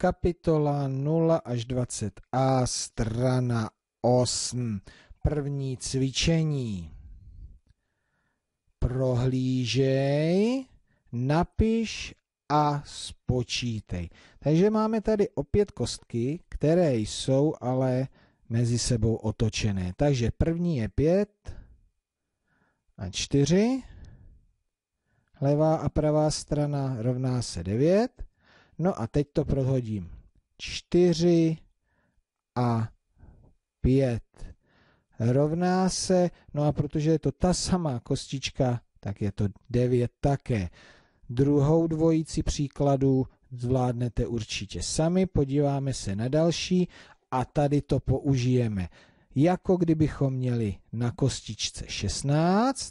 kapitola 0 až 20a, strana 8. První cvičení. Prohlížej, napiš a spočítej. Takže máme tady opět kostky, které jsou ale mezi sebou otočené. Takže první je 5 a 4. Levá a pravá strana rovná se 9. No a teď to prohodím. 4 a 5 rovná se, no a protože je to ta samá kostička, tak je to 9 také. Druhou dvojici příkladů zvládnete určitě sami, podíváme se na další a tady to použijeme. Jako kdybychom měli na kostičce 16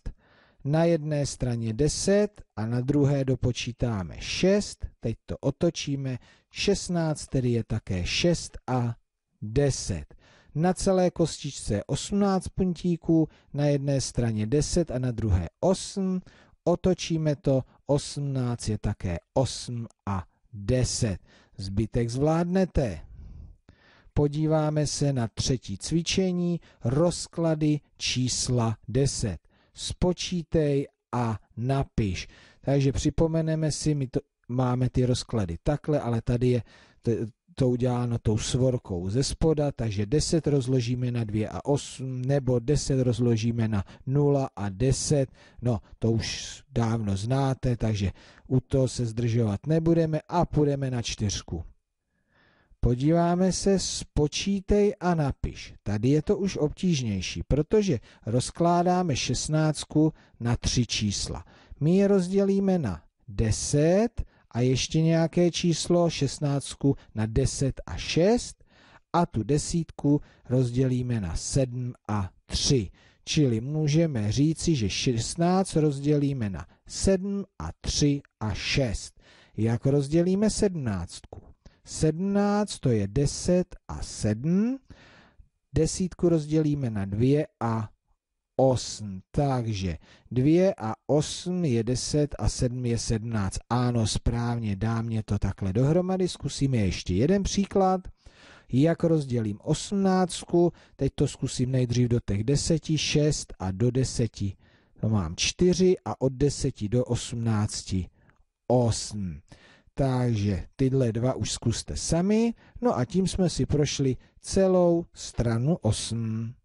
na jedné straně 10 a na druhé dopočítáme 6, teď to otočíme, 16 tedy je také 6 a 10. Na celé kostičce 18 puntíků, na jedné straně 10 a na druhé 8, otočíme to, 18 je také 8 a 10. Zbytek zvládnete. Podíváme se na třetí cvičení, rozklady čísla 10 spočítej a napiš. Takže připomeneme si, my to, máme ty rozklady takhle, ale tady je to to uděláno tou svorkou ze spoda, takže 10 rozložíme na 2 a 8, nebo 10 rozložíme na 0 a 10, no to už dávno znáte, takže u toho se zdržovat nebudeme a půjdeme na čtyřku. Podíváme se, spočítej a napiš. Tady je to už obtížnější, protože rozkládáme 16 na tři čísla. My je rozdělíme na 10 a ještě nějaké číslo 16 na 10 a 6 a tu desítku rozdělíme na 7 a 3. Čili můžeme říci, že 16 rozdělíme na 7 a 3 a 6. Jak rozdělíme 17? 17 to je 10 a 7. Desítku rozdělíme na 2 a 8. Takže 2 a 8 je 10 a 7 je 17. Ano, správně, dá mě to takhle dohromady. Zkusíme ještě jeden příklad. Jak rozdělím 18? Teď to zkusím nejdřív do těch 10, 6 a do 10. To mám 4 a od 10 do 18 8. Takže tyhle dva už zkuste sami, no a tím jsme si prošli celou stranu 8.